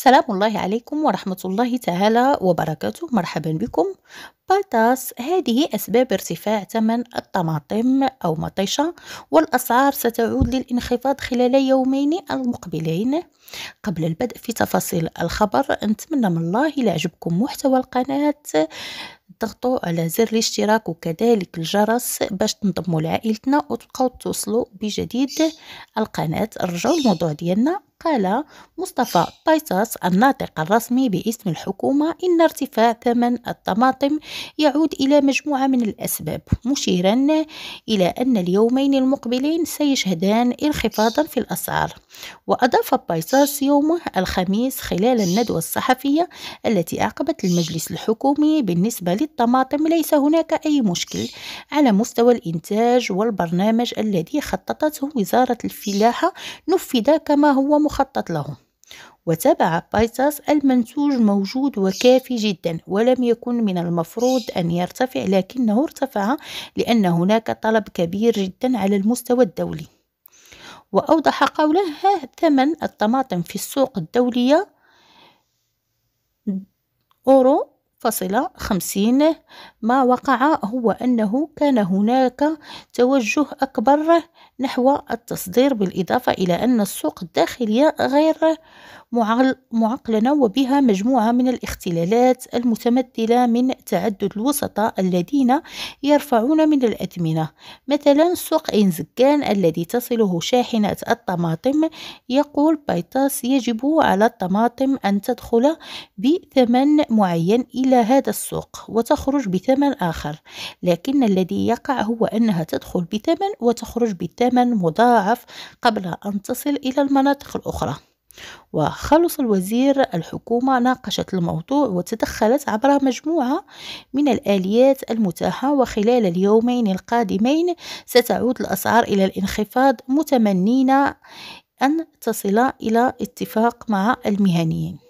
سلام الله عليكم ورحمة الله تعالى وبركاته مرحبا بكم باتاس هذه أسباب ارتفاع ثمن الطماطم أو مطيشة والأسعار ستعود للانخفاض خلال يومين المقبلين قبل البدء في تفاصيل الخبر نتمنى من الله لعجبكم عجبكم محتوى القناة تضغطوا على زر الاشتراك وكذلك الجرس باش تنضموا لعائلتنا وتبقوا توصلوا بجديد القناة نرجعوا الموضوع ديالنا قال مصطفى طيساس الناطق الرسمي باسم الحكومة إن ارتفاع ثمن الطماطم يعود إلى مجموعة من الأسباب مشيرا إلى أن اليومين المقبلين سيشهدان انخفاضا في الأسعار وأضاف بايساس يومه الخميس خلال الندوة الصحفية التي أعقبت المجلس الحكومي بالنسبة للطماطم ليس هناك أي مشكل على مستوى الإنتاج والبرنامج الذي خططته وزارة الفلاحة نفذ كما هو المخطط له وتابع بايتاس المنسوج موجود وكافي جدا ولم يكن من المفروض أن يرتفع لكنه ارتفع لأن هناك طلب كبير جدا على المستوى الدولي وأوضح قوله ثمن الطماطم في السوق الدولية أورو فاصلة خمسين ما وقع هو أنه كان هناك توجه أكبر نحو التصدير بالإضافة إلى أن السوق الداخلية غير معقلنة وبها مجموعة من الاختلالات المتمثلة من تعدد الوسطاء الذين يرفعون من الأثمنة مثلا سوق إنزكان الذي تصله شاحنة الطماطم يقول بايتاس يجب على الطماطم أن تدخل بثمن معين إلى إلى هذا السوق وتخرج بثمن آخر لكن الذي يقع هو أنها تدخل بثمن وتخرج بثمن مضاعف قبل أن تصل إلى المناطق الأخرى وخلص الوزير الحكومة ناقشت الموضوع وتدخلت عبر مجموعة من الآليات المتاحة وخلال اليومين القادمين ستعود الأسعار إلى الانخفاض متمنين أن تصل إلى اتفاق مع المهنيين